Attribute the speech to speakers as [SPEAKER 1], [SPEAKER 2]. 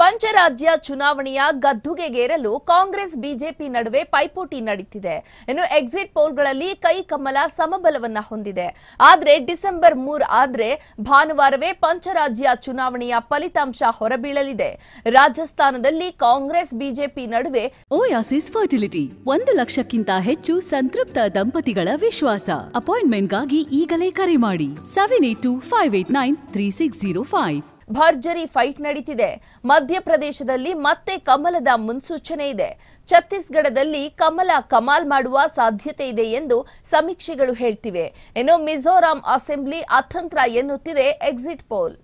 [SPEAKER 1] ಪಂಚರಾಜ್ಯ ಚುನಾವಣೆಯ ಗದ್ದುಗೆಗೇರಲು ಕಾಂಗ್ರೆಸ್ ಬಿಜೆಪಿ ನಡುವೆ ಪೈಪೋಟಿ ನಡೆಯುತ್ತಿದೆ ಇನ್ನು ಎಕ್ಸಿಟ್ ಪೋಲ್ಗಳಲ್ಲಿ ಕೈ ಕಮಲ ಸಮಬಲವನ್ನ ಹೊಂದಿದೆ ಆದರೆ ಡಿಸೆಂಬರ್ ಮೂರ್ ಆದರೆ ಭಾನುವಾರವೇ ಪಂಚರಾಜ್ಯ ಚುನಾವಣೆಯ ಫಲಿತಾಂಶ
[SPEAKER 2] ಹೊರಬೀಳಲಿದೆ ರಾಜಸ್ಥಾನದಲ್ಲಿ ಕಾಂಗ್ರೆಸ್ ಬಿಜೆಪಿ ನಡುವೆ ಓಯಾಸಿಸ್ ಫರ್ಟಿಲಿಟಿ ಒಂದು ಲಕ್ಷಕ್ಕಿಂತ ಹೆಚ್ಚು ಸಂತೃಪ್ತ ದಂಪತಿಗಳ ವಿಶ್ವಾಸ ಅಪಾಯಿಂಟ್ಮೆಂಟ್ಗಾಗಿ ಈಗಲೇ ಕರೆ ಮಾಡಿ seven eight two five eight nine three six zero five
[SPEAKER 1] ಭರ್ಜರಿ ಫೈಟ್ ನಡೀತಿದೆ ಮಧ್ಯಪ್ರದೇಶದಲ್ಲಿ ಮತ್ತೆ ಕಮಲದ ಮುನ್ಸೂಚನೆ ಇದೆ ಛತ್ತೀಸ್ಗಢದಲ್ಲಿ ಕಮಲ ಕಮಾಲ್ ಮಾಡುವ ಸಾಧ್ಯತೆ ಇದೆ ಎಂದು ಸಮೀಕ್ಷೆಗಳು ಹೇಳ್ತಿವೆ ಇನ್ನು ಮಿಜೋರಾಂ ಅಸೆಂಬ್ಲಿ ಅತಂತ್ರ ಎನ್ನುತ್ತಿದೆ ಎಕ್ಸಿಟ್ ಪೋಲ್